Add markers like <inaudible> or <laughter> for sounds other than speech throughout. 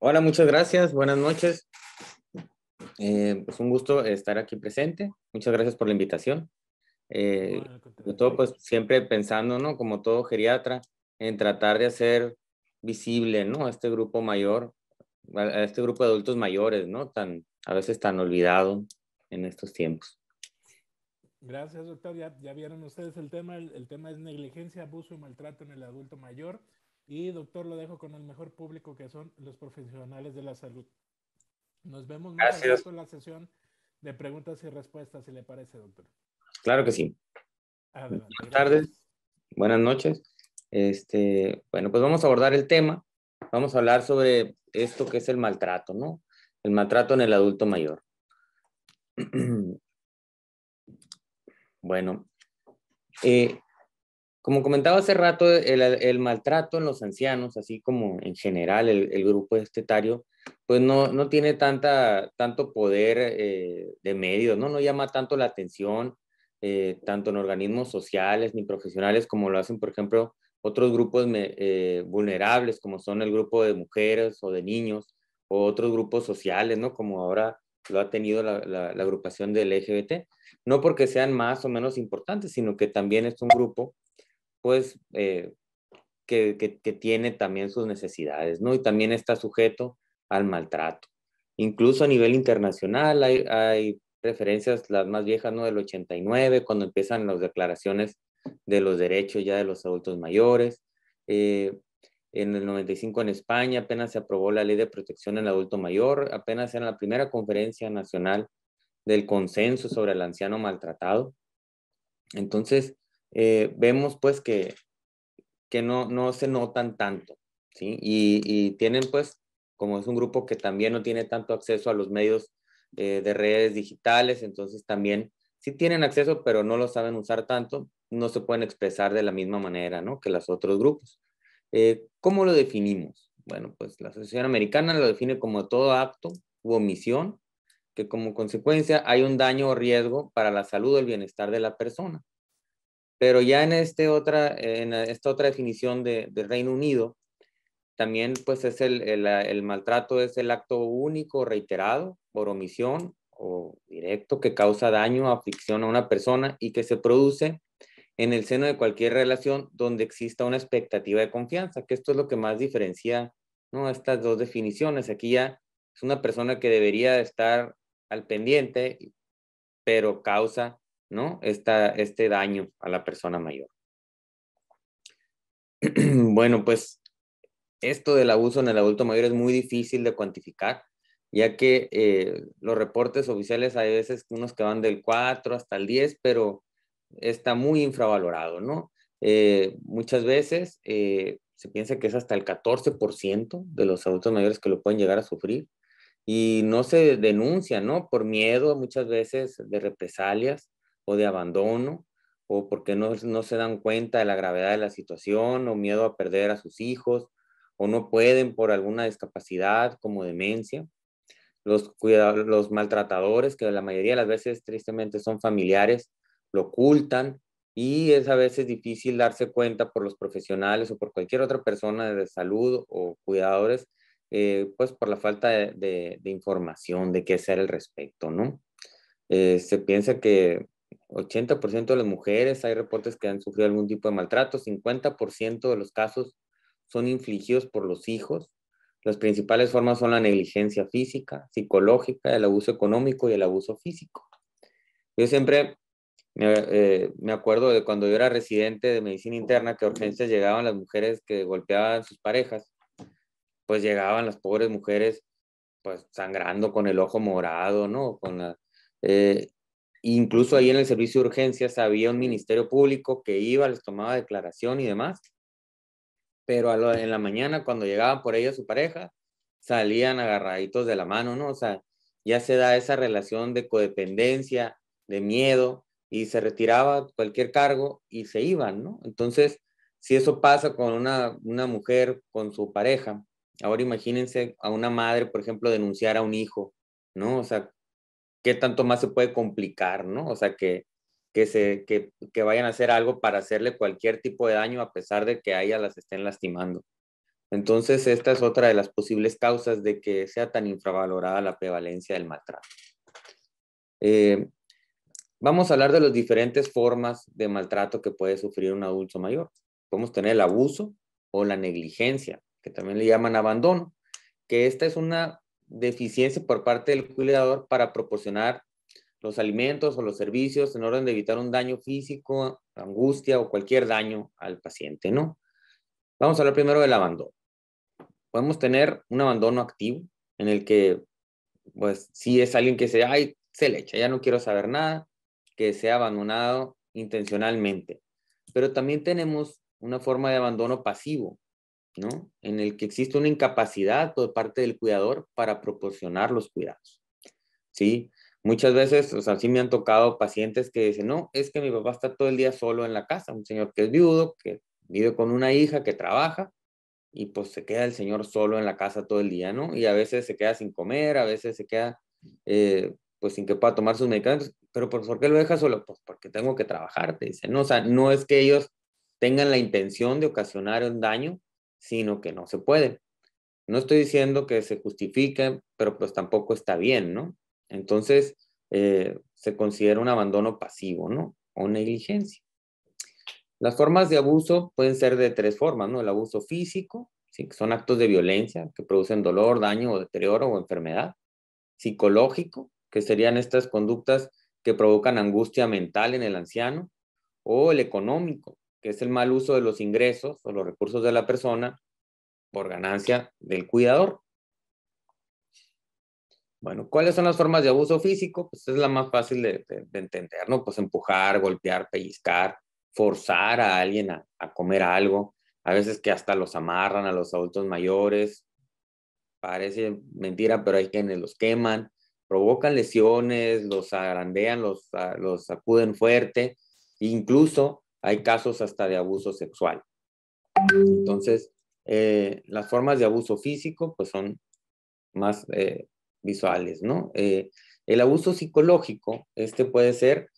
Hola, muchas gracias. Buenas noches. Eh, es pues, un gusto estar aquí presente. Muchas gracias por la invitación. Eh, sobre todo, pues siempre pensando, ¿no? Como todo geriatra, en tratar de hacer visible, ¿no? A este grupo mayor, a este grupo de adultos mayores, ¿no? Tan, a veces tan olvidado en estos tiempos. Gracias, doctor. Ya, vieron ustedes el tema. el tema es negligencia, abuso y maltrato en el adulto mayor. Y doctor, lo dejo con el mejor público que son los profesionales de la salud. Nos vemos en la sesión de preguntas y respuestas, si le parece, doctor. Claro que sí. buenas tardes, buenas noches. Este, bueno, pues vamos a abordar el tema. Vamos a hablar sobre esto que es el maltrato, ¿no? El maltrato en el adulto mayor. <clears throat> Bueno, eh, como comentaba hace rato, el, maltrato en los ancianos, así como en general el, grupo estetario, pues no, no tiene tanta, tanto poder eh, de medios, ¿no? no llama tanto la atención, eh, tanto en organismos sociales ni profesionales como lo hacen, por ejemplo, otros grupos eh, vulnerables, como son el grupo de mujeres o de niños, o otros grupos sociales, ¿no? como ahora lo ha tenido la, la agrupación del LGBT, no porque sean más o menos importantes, sino que también es un grupo pues, eh, que, tiene también sus necesidades, ¿no? Y también está sujeto al maltrato. Incluso a nivel internacional hay, hay referencias, las más viejas, ¿no? Del 89, cuando empiezan las declaraciones de los derechos ya de los adultos mayores. Eh, en el 95 en España apenas se aprobó la ley de protección del adulto mayor, apenas en la primera conferencia nacional del consenso sobre el anciano maltratado. Entonces, eh, vemos pues que, que no, no se notan tanto, ¿sí? Y, y, tienen pues, como es un grupo que también no tiene tanto acceso a los medios eh, de redes digitales, entonces también sí tienen acceso, pero no lo saben usar tanto, no se pueden expresar de la misma manera, ¿no? Que los otros grupos. Eh, ¿Cómo lo definimos? Bueno, pues la Asociación Americana lo define como todo acto u omisión que como consecuencia hay un daño o riesgo para la salud o el bienestar de la persona. Pero ya en, este otra, en esta otra definición de, Reino Unido, también pues es el, maltrato es el acto único, reiterado, por omisión o directo que causa daño, o aflicción a una persona y que se produce en el seno de cualquier relación donde exista una expectativa de confianza, que esto es lo que más diferencia ¿no? estas dos definiciones. Aquí ya es una persona que debería estar al pendiente, pero causa ¿no? este daño a la persona mayor. <clears throat> bueno, pues esto del abuso en el adulto mayor es muy difícil de cuantificar, ya que eh, los reportes oficiales hay veces unos que van del 4 hasta el 10, pero está muy infravalorado, ¿no? Eh, muchas veces eh, se piensa que es hasta el 14% de los adultos mayores que lo pueden llegar a sufrir y no se denuncia, ¿no? Por miedo muchas veces de represalias o de abandono, o porque no, no se dan cuenta de la gravedad de la situación, o miedo a perder a sus hijos, o no pueden por alguna discapacidad como demencia. Los, los maltratadores, que la mayoría de las veces tristemente son familiares, lo ocultan y es a veces difícil darse cuenta por los profesionales o por cualquier otra persona de salud o cuidadores, eh, pues por la falta de, información de qué hacer al respecto, ¿no? Eh, se piensa que 80% de las mujeres, hay reportes que han sufrido algún tipo de maltrato, 50% de los casos son infligidos por los hijos. Las principales formas son la negligencia física, psicológica, el abuso económico y el abuso físico. Yo siempre me, eh, acuerdo de cuando yo era residente de medicina interna, que a urgencias llegaban las mujeres que golpeaban a sus parejas, pues llegaban las pobres mujeres pues sangrando con el ojo morado, ¿no? Con la, eh, Incluso ahí en el servicio de urgencias había un ministerio público que iba, les tomaba declaración y demás. Pero en la mañana, cuando llegaban por ella su pareja, salían agarraditos de la mano, ¿no? O sea, ya se da esa relación de codependencia, de miedo, y se retiraba cualquier cargo y se iban, ¿no? Entonces, si eso pasa con una, una mujer, con su pareja, ahora imagínense a una madre, por ejemplo, denunciar a un hijo, ¿no? O sea, qué tanto más se puede complicar, ¿no? O sea, que, se, vayan a hacer algo para hacerle cualquier tipo de daño a pesar de que a las estén lastimando. Entonces, esta es otra de las posibles causas de que sea tan infravalorada la prevalencia del maltrato. Eh, vamos a hablar de las diferentes formas de maltrato que puede sufrir un adulto mayor. Podemos tener el abuso o la negligencia, que también le llaman abandono, que esta es una deficiencia por parte del cuidador para proporcionar los alimentos o los servicios en orden de evitar un daño físico, angustia o cualquier daño al paciente, ¿no? Vamos a hablar primero del abandono. Podemos tener un abandono activo en el que, pues, si es alguien que se, ay, se le echa, ya no quiero saber nada, que sea abandonado intencionalmente. Pero también tenemos una forma de abandono pasivo, ¿no? En el que existe una incapacidad por parte del cuidador para proporcionar los cuidados, ¿sí? Muchas veces, o sea, sí me han tocado pacientes que dicen, no, es que mi papá está todo el día solo en la casa, un señor que es viudo, que vive con una hija que trabaja, y pues se queda el señor solo en la casa todo el día, ¿no? Y a veces se queda sin comer, a veces se queda, eh, pues sin que pueda tomar sus medicamentos, pero pues, ¿por qué lo deja solo? Pues porque tengo que trabajar, te dicen, ¿no? O sea, no es que ellos tengan la intención de ocasionar un daño, sino que no se puede. No estoy diciendo que se justifique pero pues tampoco está bien, ¿no? Entonces, eh, se considera un abandono pasivo, ¿no? O negligencia. Las formas de abuso pueden ser de tres formas, ¿no? El abuso físico, que son actos de violencia que producen dolor, daño o deterioro o enfermedad. Psicológico, que serían estas conductas que provocan angustia mental en el anciano. O el económico, que es el mal uso de los ingresos o los recursos de la persona por ganancia del cuidador. Bueno, ¿cuáles son las formas de abuso físico? Pues es la más fácil de, entender, ¿no? Pues empujar, golpear, pellizcar, forzar a alguien a, comer algo. A veces que hasta los amarran a los adultos mayores. Parece mentira, pero hay quienes los queman, provocan lesiones, los agrandean, los, los sacuden fuerte. Incluso hay casos hasta de abuso sexual. Entonces, eh, las formas de abuso físico pues son más eh, visuales, ¿no? Eh, el abuso psicológico, este puede ser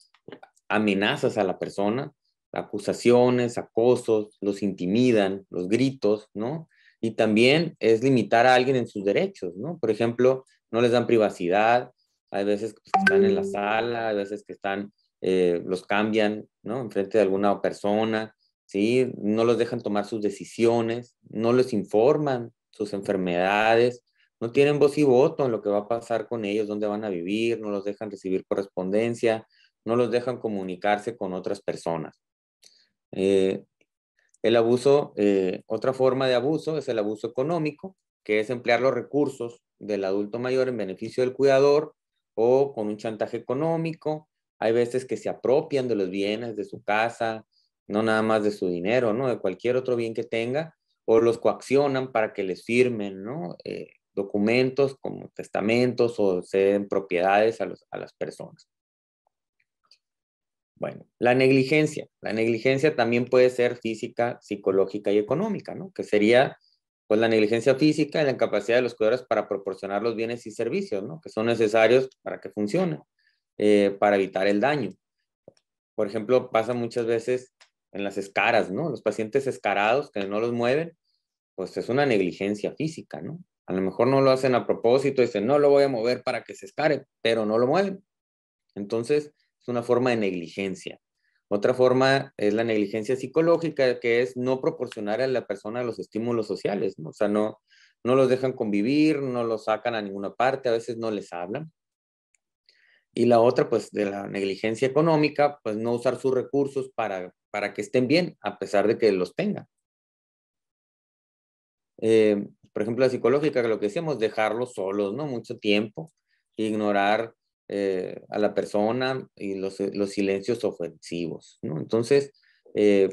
amenazas a la persona, acusaciones, acosos, los intimidan, los gritos, ¿no? Y también es limitar a alguien en sus derechos, ¿no? Por ejemplo, no les dan privacidad, hay veces que están en la sala, hay veces que están eh, los cambian, ¿no? frente de alguna persona, ¿sí? No los dejan tomar sus decisiones, no les informan sus enfermedades, no tienen voz y voto en lo que va a pasar con ellos, dónde van a vivir, no los dejan recibir correspondencia, no los dejan comunicarse con otras personas. Eh, el abuso, eh, otra forma de abuso es el abuso económico, que es emplear los recursos del adulto mayor en beneficio del cuidador o con un chantaje económico, hay veces que se apropian de los bienes de su casa, no nada más de su dinero, ¿no? De cualquier otro bien que tenga, o los coaccionan para que les firmen, eh, documentos como testamentos o ceden propiedades a, las personas. Bueno, la negligencia. La negligencia también puede ser física, psicológica y económica, ¿no? Que sería pues la negligencia física y la incapacidad de los cuidadores para proporcionar los bienes y servicios, ¿no? Que son necesarios para que funcionen. Eh, para evitar el daño. Por ejemplo, pasa muchas veces en las escaras, ¿no? Los pacientes escarados que no los mueven, pues es una negligencia física, ¿no? A lo mejor no lo hacen a propósito, dicen, no lo voy a mover para que se escare, pero no lo mueven. Entonces, es una forma de negligencia. Otra forma es la negligencia psicológica, que es no proporcionar a la persona los estímulos sociales, ¿no? o sea, no, no los dejan convivir, no los sacan a ninguna parte, a veces no les hablan y la otra, pues de la negligencia económica, pues no usar sus recursos para, que estén bien, a pesar de que los tengan. Eh, por ejemplo, la psicológica, que lo que decíamos, dejarlos solos, ¿no? Mucho tiempo, ignorar eh, a la persona y los, los silencios ofensivos, ¿no? Entonces, eh,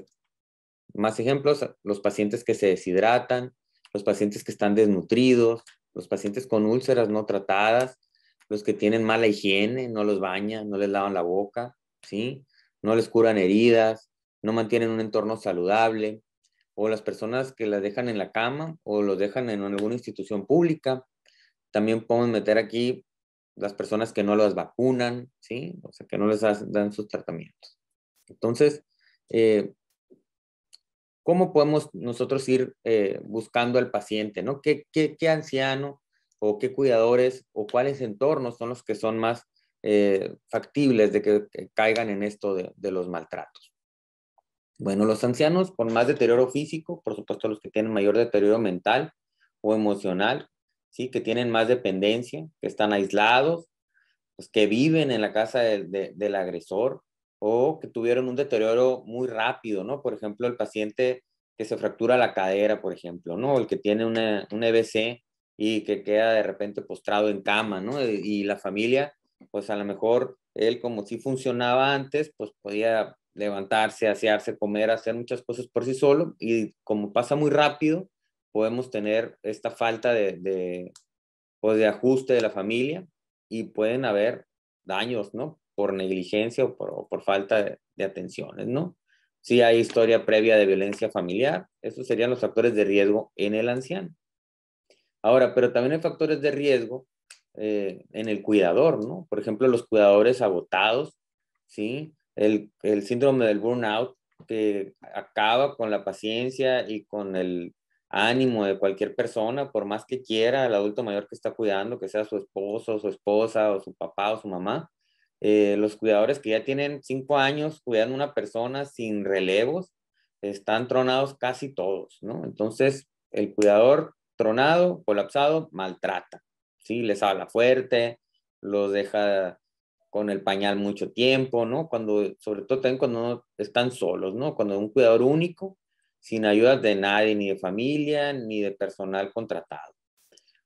más ejemplos, los pacientes que se deshidratan, los pacientes que están desnutridos, los pacientes con úlceras no tratadas, los que tienen mala higiene, no los bañan, no les lavan la boca, ¿sí? No les curan heridas, no mantienen un entorno saludable, o las personas que las dejan en la cama o los dejan en alguna institución pública. También podemos meter aquí las personas que no las vacunan, ¿sí? O sea, que no les dan sus tratamientos. Entonces, eh, ¿cómo podemos nosotros ir eh, buscando al paciente, ¿no? ¿Qué, qué, qué anciano o qué cuidadores o cuáles entornos son los que son más eh, factibles de que, caigan en esto de, los maltratos. Bueno, los ancianos con más deterioro físico, por supuesto los que tienen mayor deterioro mental o emocional, ¿sí? que tienen más dependencia, que están aislados, pues, que viven en la casa del agresor o que tuvieron un deterioro muy rápido, ¿no? Por ejemplo, el paciente que se fractura la cadera, por ejemplo, ¿no? El que tiene una, un EBC y que queda de repente postrado en cama, ¿no? Eh, y la familia, pues a lo mejor él como si funcionaba antes, pues podía levantarse, asearse, comer, hacer muchas cosas por sí solo y como pasa muy rápido, podemos tener esta falta de, de, pues, de ajuste de la familia y pueden haber daños, ¿no? Por negligencia o por, falta de, de, atenciones, ¿no? Si hay historia previa de violencia familiar, esos serían los factores de riesgo en el anciano. Ahora, pero también hay factores de riesgo eh, en el cuidador, ¿no? Por ejemplo, los cuidadores agotados, ¿sí? El, síndrome del burnout que acaba con la paciencia y con el ánimo de cualquier persona, por más que quiera, el adulto mayor que está cuidando, que sea su esposo, su esposa, o su papá, o su mamá, eh, los cuidadores que ya tienen cinco años cuidando una persona sin relevos, están tronados casi todos, ¿no? Entonces, el cuidador tronado, colapsado, maltrata, ¿sí? Les habla fuerte, los deja con el pañal mucho tiempo, ¿no? Cuando, sobre todo también cuando están solos, ¿no? Cuando un cuidador único, sin ayuda de nadie, ni de familia, ni de personal contratado.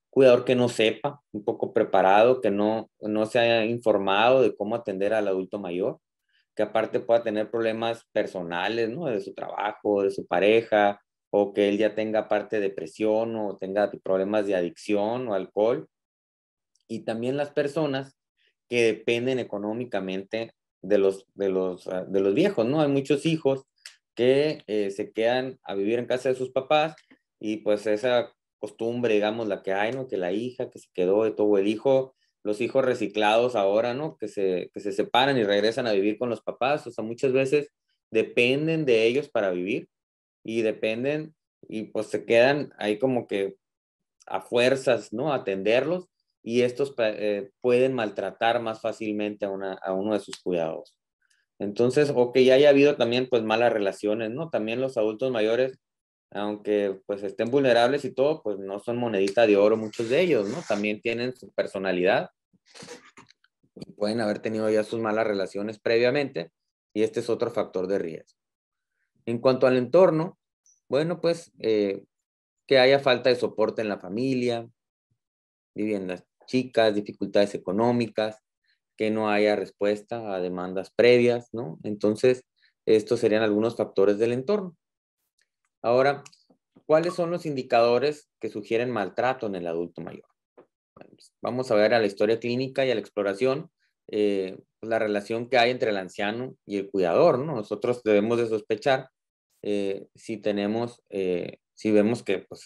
Cuidador que no sepa, un poco preparado, que no, no se haya informado de cómo atender al adulto mayor, que aparte pueda tener problemas personales, ¿no? De su trabajo, de su pareja, o que él ya tenga parte de depresión o tenga problemas de adicción o alcohol. Y también las personas que dependen económicamente de los, de los, ah, de los viejos, ¿no? Hay muchos hijos que eh, se quedan a vivir en casa de sus papás y pues esa costumbre, digamos, la que hay, ¿no? Que la hija que se quedó de todo el hijo, los hijos reciclados ahora, ¿no? Que se, que se separan y regresan a vivir con los papás, o sea, muchas veces dependen de ellos para vivir y dependen y pues se quedan ahí como que a fuerzas, ¿no? Atenderlos y estos eh, pueden maltratar más fácilmente a, a uno de sus cuidados. Entonces, o que ya haya habido también pues malas relaciones, ¿no? También los adultos mayores, aunque pues estén vulnerables y todo, pues no son monedita de oro muchos de ellos, ¿no? También tienen su personalidad. Pueden haber tenido ya sus malas relaciones previamente y este es otro factor de riesgo. En cuanto al entorno, bueno, pues eh, que haya falta de soporte en la familia, viviendas chicas, dificultades económicas, que no haya respuesta a demandas previas, ¿no? Entonces, estos serían algunos factores del entorno. Ahora, ¿cuáles son los indicadores que sugieren maltrato en el adulto mayor? Pues, vamos a ver a la historia clínica y a la exploración eh, pues, la relación que hay entre el anciano y el cuidador, ¿no? Nosotros debemos de sospechar eh, si tenemos, eh, si vemos que pues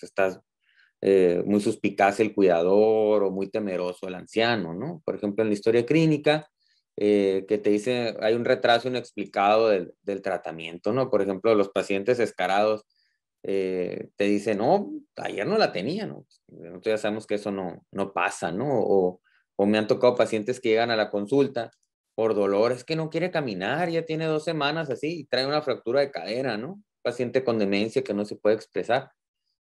muy suspicaz el cuidador o muy temeroso el anciano, ¿no? Por ejemplo, en la historia clínica, que te dice, hay un retraso inexplicado del, del tratamiento, ¿no? Por ejemplo, los pacientes escarados te dicen, no, ayer no la tenía, ¿no? Nosotros ya sabemos que eso no, no pasa, ¿no? O, o me han tocado pacientes que llegan a la consulta por dolor, es que no quiere caminar, ya tiene dos semanas así y trae una fractura de cadera, ¿no? Paciente con demencia que no se puede expresar.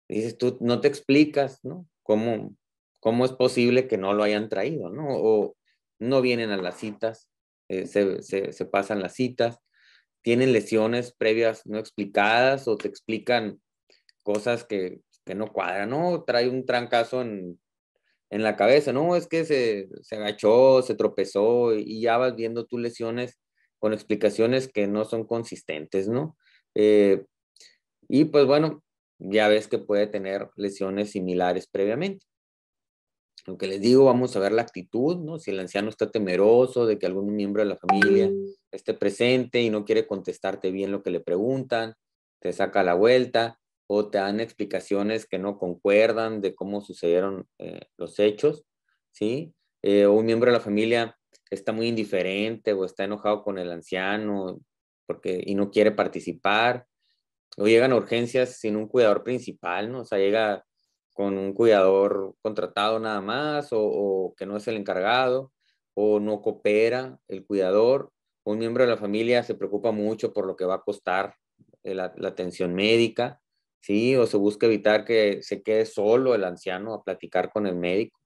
dices, tú no te explicas, ¿no? ¿Cómo, ¿Cómo es posible que no lo hayan traído, ¿no? O no vienen a las citas, eh, se, pasan las citas, tienen lesiones previas no explicadas o te explican cosas que no cuadran, ¿no? Trae un trancazo en en la cabeza, no, es que se, agachó, se tropezó y ya vas viendo tus lesiones con explicaciones que no son consistentes, ¿no? Eh, y pues bueno, ya ves que puede tener lesiones similares previamente. Lo que les digo, vamos a ver la actitud, ¿no? Si el anciano está temeroso de que algún miembro de la familia esté presente y no quiere contestarte bien lo que le preguntan, te saca la vuelta, o te dan explicaciones que no concuerdan de cómo sucedieron eh, los hechos, ¿sí? o eh, un miembro de la familia está muy indiferente o está enojado con el anciano porque, y no quiere participar, o llegan urgencias sin un cuidador principal, ¿no? O sea, llega con un cuidador contratado nada más o, que no es el encargado o no coopera el cuidador, un miembro de la familia se preocupa mucho por lo que va a costar eh, la, la atención médica, ¿sí? O se busca evitar que se quede solo el anciano a platicar con el médico.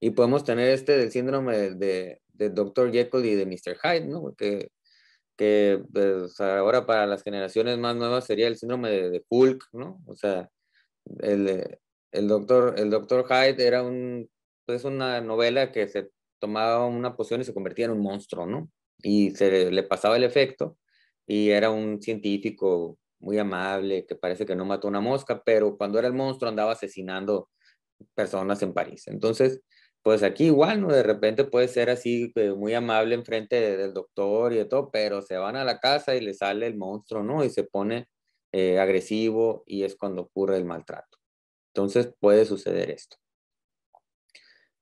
Y podemos tener este del síndrome de, de, Dr. Jekyll y de Mr. Hyde, ¿no? que pues, ahora para las generaciones más nuevas sería el síndrome de, Hulk, ¿no? O sea, el, eh, el, doctor, el doctor Hyde era un, pues una novela que se tomaba una poción y se convertía en un monstruo, ¿no? Y se le pasaba el efecto y era un científico muy amable, que parece que no mató una mosca, pero cuando era el monstruo andaba asesinando personas en París. Entonces, pues aquí igual, ¿no? De repente puede ser así, eh, muy amable enfrente del doctor y de todo, pero se van a la casa y le sale el monstruo, ¿no? Y se pone eh, agresivo y es cuando ocurre el maltrato. Entonces puede suceder esto.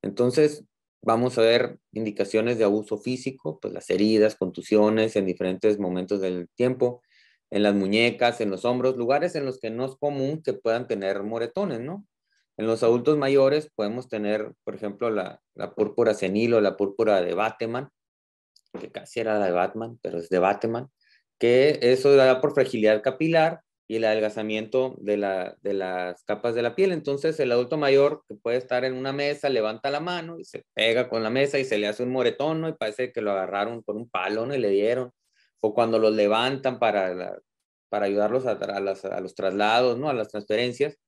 Entonces vamos a ver indicaciones de abuso físico, pues las heridas, contusiones en diferentes momentos del tiempo, en las muñecas, en los hombros, lugares en los que no es común que puedan tener moretones, ¿no? En los adultos mayores podemos tener, por ejemplo, la, la púrpura senil o la púrpura de Batman, que casi era la de Batman, pero es de Batman, que eso da por fragilidad capilar y el adelgazamiento de, de las capas de la piel. Entonces, el adulto mayor que puede estar en una mesa, levanta la mano y se pega con la mesa y se le hace un moretón, ¿no? Y parece que lo agarraron con un palo, ¿no? Y le dieron o cuando los levantan para, para ayudarlos a, los traslados, ¿no? A las transferencias,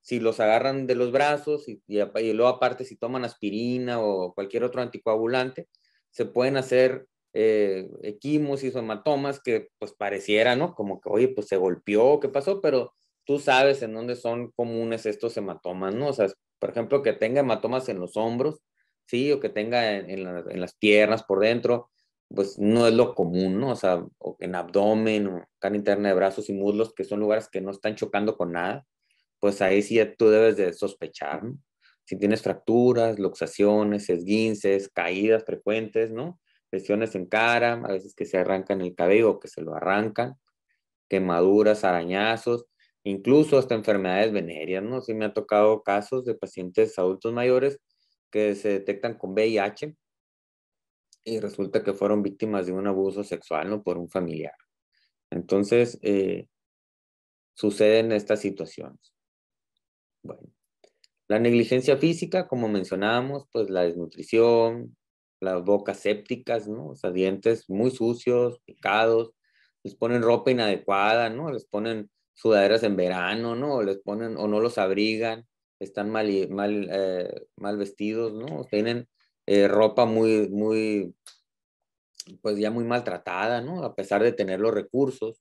si los agarran de los brazos y, y, luego aparte si toman aspirina o cualquier otro anticoagulante, se pueden hacer eh, equimosis o hematomas que pues pareciera, ¿no? Como que, oye, pues se golpeó, ¿qué pasó? Pero tú sabes en dónde son comunes estos hematomas, ¿no? O sea, por ejemplo, que tenga hematomas en los hombros, ¿sí? O que tenga en, en las piernas por dentro, pues no es lo común, ¿no? O sea, en abdomen o cara interna de brazos y muslos, que son lugares que no están chocando con nada, pues ahí sí tú debes de sospechar, ¿no? Si tienes fracturas, luxaciones, esguinces, caídas frecuentes, ¿no? Lesiones en cara, a veces que se arrancan el cabello o que se lo arrancan, quemaduras, arañazos, incluso hasta enfermedades venéreas, ¿no? Sí me ha tocado casos de pacientes adultos mayores que se detectan con VIH, y resulta que fueron víctimas de un abuso sexual ¿no? por un familiar. Entonces, eh, suceden estas situaciones. Bueno, la negligencia física, como mencionábamos, pues la desnutrición, las bocas sépticas, ¿no? O sea, dientes muy sucios, picados, les ponen ropa inadecuada, ¿no? Les ponen sudaderas en verano, ¿no? les ponen, o no los abrigan, están mal, mal eh, vestidos, ¿no? Tienen eh, ropa muy, muy, pues ya muy maltratada, ¿no? A pesar de tener los recursos.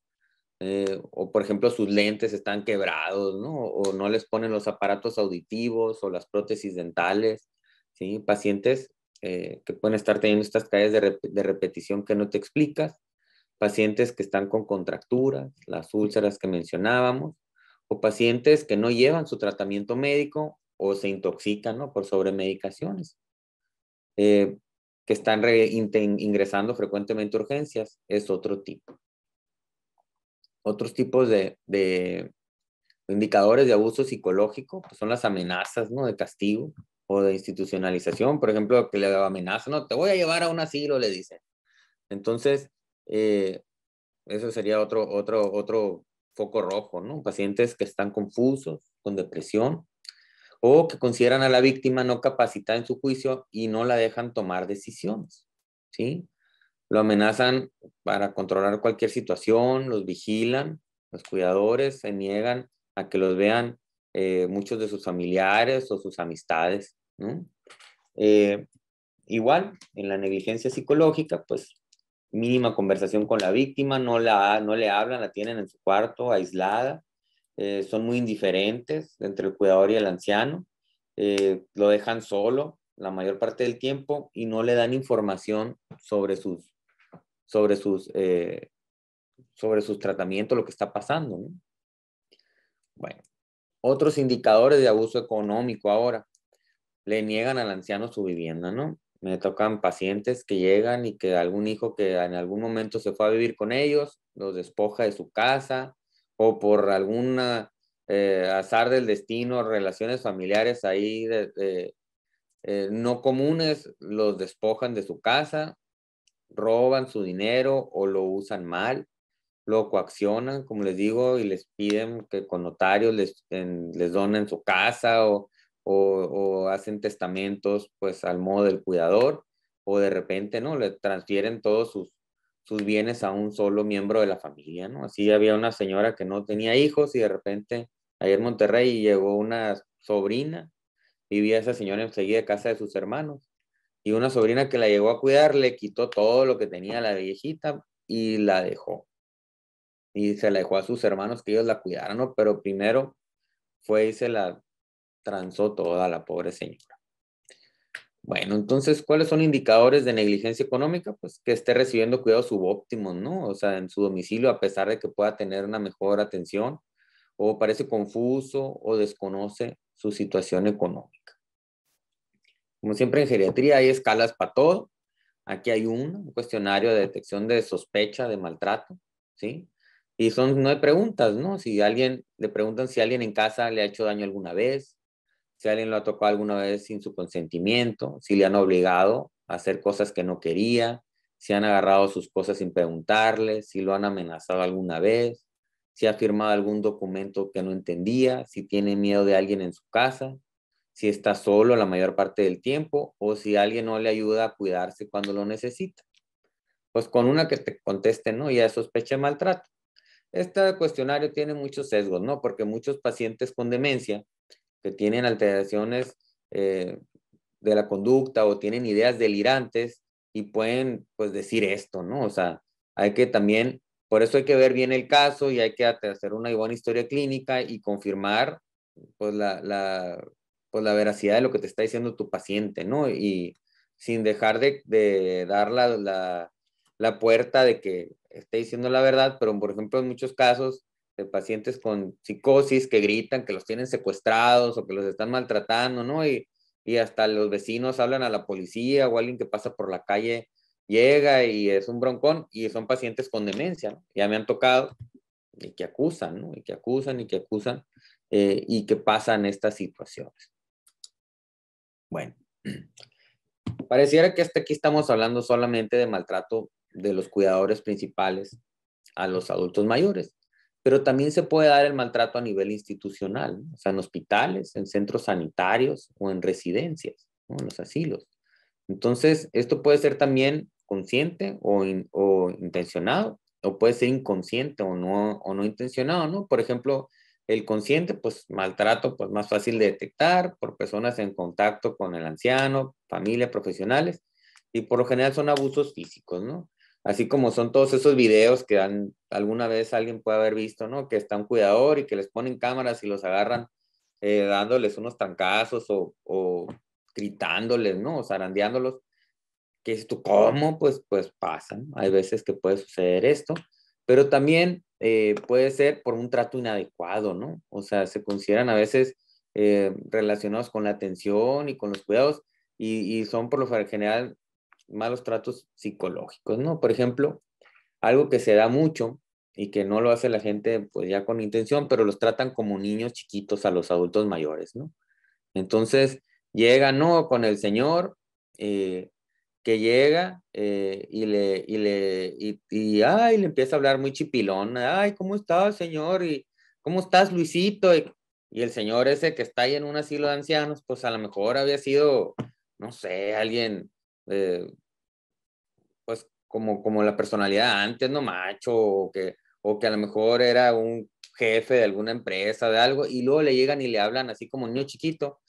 Eh, o por ejemplo sus lentes están quebrados, ¿no? O no les ponen los aparatos auditivos o las prótesis dentales, ¿sí? Pacientes eh, que pueden estar teniendo estas caídas de, de, repetición que no te explicas, pacientes que están con contracturas, las úlceras que mencionábamos, o pacientes que no llevan su tratamiento médico o se intoxican, ¿no? Por sobremedicaciones. Eh, que están ingresando frecuentemente urgencias, es otro tipo. Otros tipos de, indicadores de abuso psicológico pues, son las amenazas ¿no? de castigo o de institucionalización, por ejemplo, que le amenaza no, te voy a llevar a un asilo, le dice Entonces, eh, eso sería otro, otro, otro foco rojo, ¿no? Pacientes que están confusos, con depresión, o que consideran a la víctima no capacitada en su juicio y no la dejan tomar decisiones, ¿sí? Lo amenazan para controlar cualquier situación, los vigilan, los cuidadores se niegan a que los vean eh, muchos de sus familiares o sus amistades, eh, igual, en la negligencia psicológica, pues mínima conversación con la víctima, no, la, no le hablan, la tienen en su cuarto aislada, eh, son muy indiferentes entre el cuidador y el anciano, eh, lo dejan solo la mayor parte del tiempo y no le dan información sobre sus, sobre sus, eh, sobre sus tratamientos, lo que está pasando. Bueno, otros indicadores de abuso económico ahora. Le niegan al anciano su vivienda, ¿no? Me tocan pacientes que llegan y que algún hijo que en algún momento se fue a vivir con ellos, los despoja de su casa, o por algún eh, azar del destino, relaciones familiares ahí eh, no comunes, los despojan de su casa, roban su dinero o lo usan mal, lo coaccionan, como les digo, y les piden que con notarios les, les donen su casa o, hacen testamentos pues al modo del cuidador o de repente no le transfieren todos sus, sus bienes a un solo miembro de la familia, ¿no? Así había una señora que no tenía hijos y de repente, ayer en Monterrey llegó una sobrina, vivía esa señora enseguida de casa de sus hermanos, y una sobrina que la llegó a cuidar le quitó todo lo que tenía la viejita y la dejó. Y se la dejó a sus hermanos que ellos la cuidaran, ¿no? Pero primero fue y se la transó toda la pobre señora. Bueno, entonces, ¿cuáles son indicadores de negligencia económica? Pues que esté recibiendo cuidados subóptimos, ¿no? O sea, en su domicilio, a pesar de que pueda tener una mejor atención, o parece confuso o desconoce su situación económica. Como siempre en geriatría hay escalas para todo. Aquí hay un cuestionario de detección de sospecha de maltrato, ¿sí? Y son nueve preguntas, ¿no? Si alguien, le preguntan si alguien en casa le ha hecho daño alguna vez, si alguien lo ha tocado alguna vez sin su consentimiento, si le han obligado a hacer cosas que no quería, si han agarrado sus cosas sin preguntarle, si lo han amenazado alguna vez, si ha firmado algún documento que no entendía, si tiene miedo de alguien en su casa, si está solo la mayor parte del tiempo o si alguien no le ayuda a cuidarse cuando lo necesita. Pues con una que te conteste, no, ya sospecha maltrato. Este cuestionario tiene muchos sesgos, ¿no? Porque muchos pacientes con demencia que tienen alteraciones eh, de la conducta o tienen ideas delirantes y pueden pues decir esto, ¿no? O sea, hay que también, por eso hay que ver bien el caso y hay que hacer una buena historia clínica y confirmar pues la, la, pues, la veracidad de lo que te está diciendo tu paciente, ¿no? Y sin dejar de, dar la, la, la puerta de que esté diciendo la verdad, pero por ejemplo en muchos casos de pacientes con psicosis que gritan que los tienen secuestrados o que los están maltratando, ¿no? Y, hasta los vecinos hablan a la policía o alguien que pasa por la calle llega y es un broncón y son pacientes con demencia, ¿no? ya me han tocado y que acusan, ¿no? Y que acusan y que acusan eh, y que pasan estas situaciones. Bueno, <clears throat> pareciera que hasta aquí estamos hablando solamente de maltrato de los cuidadores principales a los adultos mayores, pero también se puede dar el maltrato a nivel institucional, o sea, en hospitales, en centros sanitarios o en residencias, en los asilos. Entonces, esto puede ser también consciente o, intencionado, o puede ser inconsciente o no, o no intencionado, ¿no? Por ejemplo, el consciente, pues maltrato, pues más fácil de detectar por personas en contacto con el anciano, familia, profesionales, y por lo general son abusos físicos, ¿no? así como son todos esos videos que alguna vez alguien puede haber visto, ¿no? Que está un cuidador y que les ponen cámaras y los agarran eh, dándoles unos trancazos o, gritándoles, ¿no? O zarandeándolos. ¿Qué es tú, ¿cómo? Pues, pues pasan. Hay veces que puede suceder esto, pero también eh, puede ser por un trato inadecuado, ¿no? O sea, se consideran a veces eh, relacionados con la atención y con los cuidados y son por lo general malos tratos psicológicos, ¿no? Por ejemplo, algo que se da mucho y que no lo hace la gente pues ya con intención, pero los tratan como niños chiquitos a los adultos mayores, ¿no? Entonces, llega, ¿no? Con el señor, eh, que llega eh, y le, y le, y, le empieza a hablar muy chipilón, ay, ¿cómo estás, señor? Y, ¿cómo estás, Luisito? y, el señor ese que está ahí en un asilo de ancianos, pues a lo mejor había sido, no sé, alguien eh, pues como, como la personalidad antes, no macho, o que, o que a lo mejor era un jefe de alguna empresa, de algo, y luego le llegan y le hablan así como niño chiquito,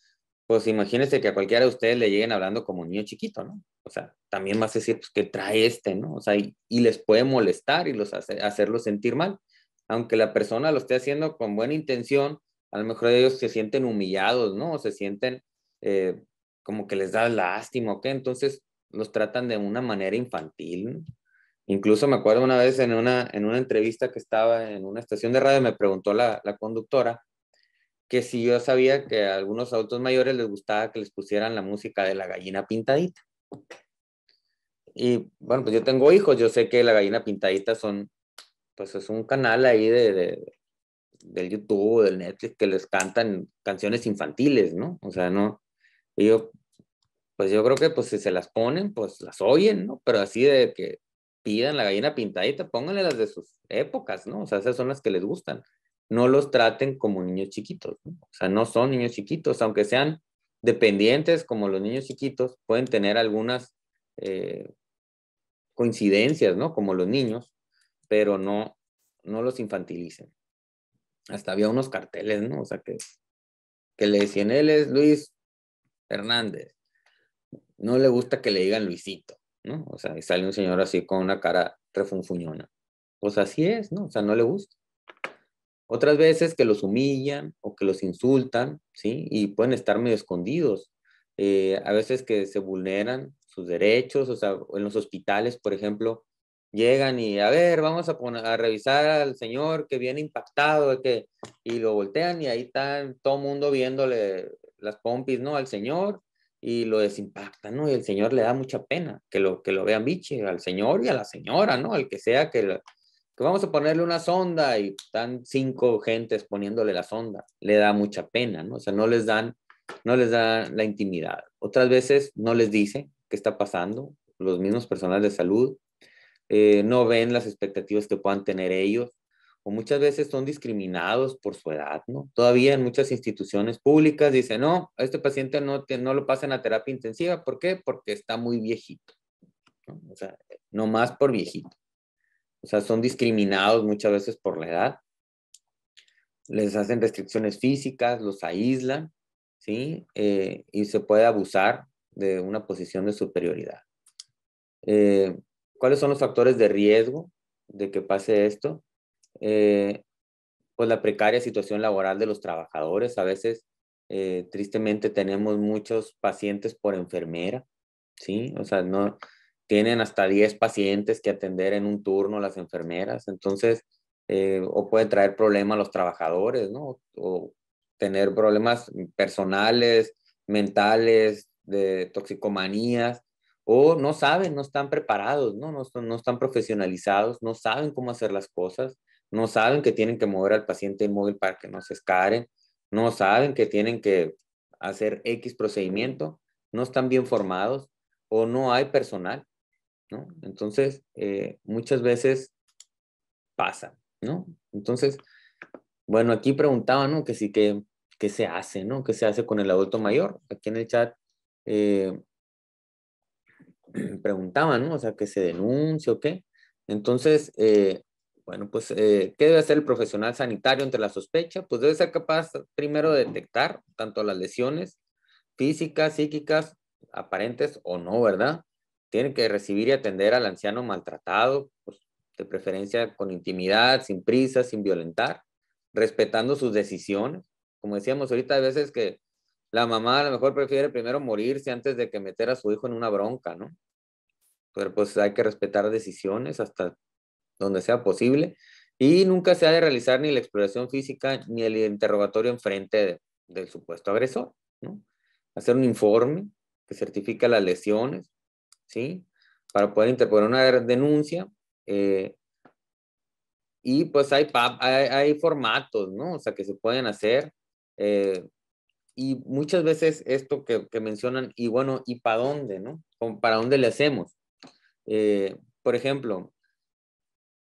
pues imagínense que a cualquiera de ustedes le lleguen hablando como niño chiquito, ¿no? O sea, también más a decir, pues, que trae este, no? O sea, y, les puede molestar y los hacerlos sentir mal. Aunque la persona lo esté haciendo con buena intención, a lo mejor ellos se sienten humillados, ¿no? se sienten eh, como que les da lástima ¿ok? entonces los tratan de una manera infantil. Incluso me acuerdo una vez en una, en una entrevista que estaba en una estación de radio, me preguntó la, la conductora que si yo sabía que a algunos adultos mayores les gustaba que les pusieran la música de la gallina pintadita. Y bueno, pues yo tengo hijos, yo sé que la gallina pintadita son, pues es un canal ahí de, de del YouTube, del Netflix, que les cantan canciones infantiles, ¿no? O sea, no, y yo, pues yo creo que pues si se las ponen, pues las oyen, ¿no? Pero así de que pidan la gallina pintadita, pónganle las de sus épocas, ¿no? O sea, esas son las que les gustan. No los traten como niños chiquitos, ¿no? O sea, no son niños chiquitos, aunque sean dependientes como los niños chiquitos, pueden tener algunas eh, coincidencias, ¿no? Como los niños, pero no, no los infantilicen. Hasta había unos carteles, ¿no? O sea, que, que le decían, él es Luis Hernández. No le gusta que le digan Luisito, ¿no? O sea, y sale un señor así con una cara refunfuñona. Pues así es, ¿no? O sea, no le gusta. Otras veces que los humillan o que los insultan, ¿sí? Y pueden estar medio escondidos. Eh, a veces que se vulneran sus derechos, o sea, en los hospitales, por ejemplo, llegan y a ver, vamos a, a revisar al señor que viene impactado, que, y lo voltean y ahí está todo el mundo viéndole las pompis, ¿no? Al señor y lo desimpactan, ¿no? Y el señor le da mucha pena que lo, que lo vean biche, al señor y a la señora, ¿no? Al que sea que, vamos a ponerle una sonda y están cinco gentes poniéndole la sonda, le da mucha pena, ¿no? O sea, no les dan, no les dan la intimidad. Otras veces no les dice qué está pasando, los mismos personales de salud, eh, no ven las expectativas que puedan tener ellos, o muchas veces son discriminados por su edad, ¿no? Todavía en muchas instituciones públicas dicen, no, a este paciente no, no lo pasan a terapia intensiva. ¿Por qué? Porque está muy viejito. O sea, no más por viejito. O sea, son discriminados muchas veces por la edad. Les hacen restricciones físicas, los aíslan, ¿sí? Eh, y se puede abusar de una posición de superioridad. Eh, ¿Cuáles son los factores de riesgo de que pase esto? Eh, pues la precaria situación laboral de los trabajadores. A veces, eh, tristemente, tenemos muchos pacientes por enfermera, ¿sí? O sea, no, tienen hasta 10 pacientes que atender en un turno las enfermeras, entonces, eh, o puede traer problemas a los trabajadores, ¿no? O tener problemas personales, mentales, de toxicomanías, o no saben, no están preparados, ¿no? No, no están profesionalizados, no saben cómo hacer las cosas no saben que tienen que mover al paciente en móvil para que no se escaren, no saben que tienen que hacer X procedimiento, no están bien formados o no hay personal, ¿no? Entonces, eh, muchas veces pasa, ¿no? Entonces, bueno, aquí preguntaban, ¿no? Que sí, que, que se hace, ¿no? ¿Qué se hace con el adulto mayor? Aquí en el chat eh, <clears throat> preguntaban, ¿no? O sea, que se denuncie o qué. Entonces, eh, bueno, pues, eh, ¿qué debe hacer el profesional sanitario entre la sospecha? Pues debe ser capaz primero de detectar tanto las lesiones físicas, psíquicas, aparentes o no, ¿verdad? Tiene que recibir y atender al anciano maltratado, pues, de preferencia con intimidad, sin prisa, sin violentar, respetando sus decisiones. Como decíamos ahorita, a veces que la mamá a lo mejor prefiere primero morirse antes de que meter a su hijo en una bronca, ¿no? Pero pues hay que respetar decisiones hasta donde sea posible, y nunca se ha de realizar ni la exploración física ni el interrogatorio enfrente frente del supuesto agresor, ¿no? Hacer un informe que certifica las lesiones, ¿sí? Para poder interponer una denuncia. Eh, y pues hay, hay, formatos, ¿no? O sea, que se pueden hacer. Eh, y muchas veces esto que, mencionan, y bueno, ¿y para dónde, no? ¿Para dónde le hacemos? Eh, por ejemplo,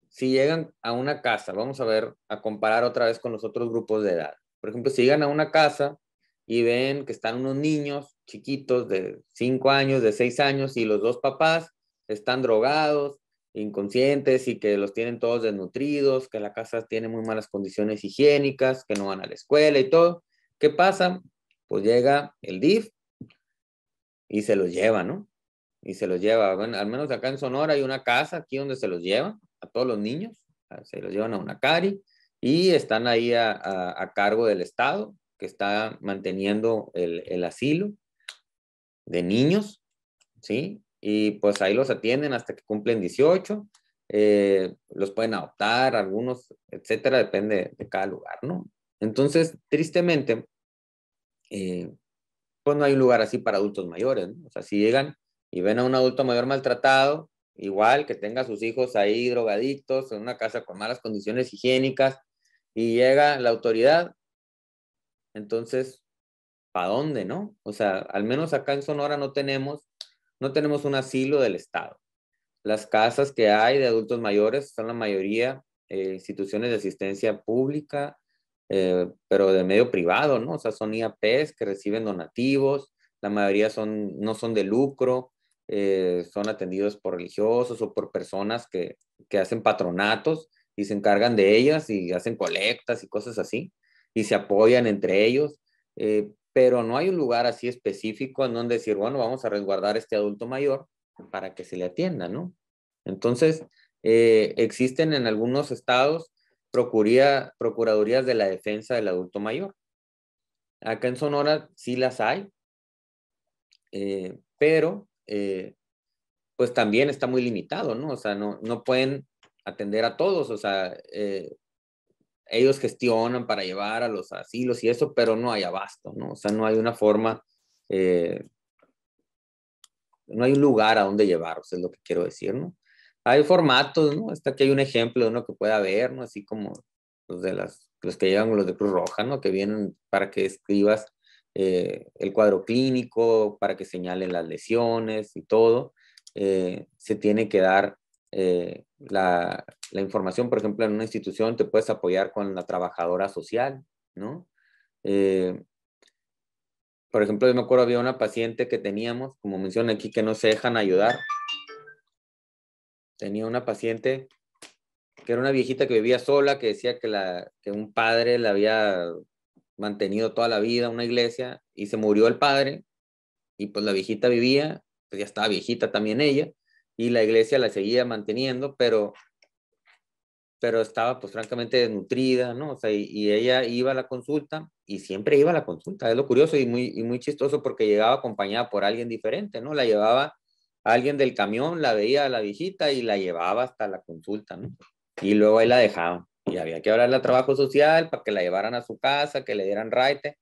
si llegan a una casa, vamos a ver, a comparar otra vez con los otros grupos de edad. Por ejemplo, si llegan a una casa y ven que están unos niños chiquitos de 5 años, de 6 años, y los dos papás están drogados, inconscientes y que los tienen todos desnutridos, que la casa tiene muy malas condiciones higiénicas, que no van a la escuela y todo. ¿Qué pasa? Pues llega el DIF y se los lleva, ¿no? Y se los lleva. al menos acá en Sonora hay una casa aquí donde se los lleva a todos los niños, se los llevan a una cari y están ahí a, cargo del Estado que está manteniendo el, asilo de niños, ¿sí? Y pues ahí los atienden hasta que cumplen 18, eh, los pueden adoptar algunos, etcétera, depende de cada lugar, ¿no? Entonces, tristemente, eh, pues no hay un lugar así para adultos mayores, ¿no? O sea, si llegan y ven a un adulto mayor maltratado, Igual que tenga sus hijos ahí drogadictos, en una casa con malas condiciones higiénicas, y llega la autoridad, entonces, ¿para dónde, no? O sea, al menos acá en Sonora no tenemos, no tenemos un asilo del Estado. Las casas que hay de adultos mayores son la mayoría eh, instituciones de asistencia pública, eh, pero de medio privado, ¿no? O sea, son IAPs que reciben donativos, la mayoría son, no son de lucro, eh, son atendidos por religiosos o por personas que, hacen patronatos y se encargan de ellas y hacen colectas y cosas así y se apoyan entre ellos, eh, pero no hay un lugar así específico en donde decir, bueno, vamos a resguardar a este adulto mayor para que se le atienda, ¿no? Entonces, eh, existen en algunos estados procuría, procuradurías de la defensa del adulto mayor. Acá en Sonora sí las hay, pero eh, pues también está muy limitado, ¿no? O sea, no, no pueden atender a todos, o sea, eh, ellos gestionan para llevar a los asilos y eso, pero no hay abasto, ¿no? O sea, no hay una forma, eh, no hay un lugar a donde llevarlos, es lo que quiero decir, ¿no? Hay formatos, ¿no? Hasta aquí hay un ejemplo de uno que pueda ver, ¿no? Así como los de las, los que llevan los de Cruz Roja, ¿no? Que vienen para que escribas eh, el cuadro clínico, para que señalen las lesiones y todo. Eh, se tiene que dar eh, la, la, información, por ejemplo, en una institución te puedes apoyar con la trabajadora social, ¿no? por ejemplo, yo me acuerdo había una paciente que teníamos, como mencioné aquí, que no se dejan ayudar. Tenía una paciente que era una viejita que vivía sola, que decía que, la, que un padre la había mantenido toda la vida una iglesia y se murió el padre y pues la viejita vivía, pues ya estaba viejita también ella y la iglesia la seguía manteniendo, pero pero estaba pues francamente desnutrida, ¿no? O sea, y, ella iba a la consulta y siempre iba a la consulta, es lo curioso y muy, y muy chistoso porque llegaba acompañada por alguien diferente, ¿no? La llevaba alguien del camión, la veía a la viejita y la llevaba hasta la consulta, ¿no? Y luego ahí la dejaban. Y había que hablarle a trabajo social para que la llevaran a su casa, que le dieran raite.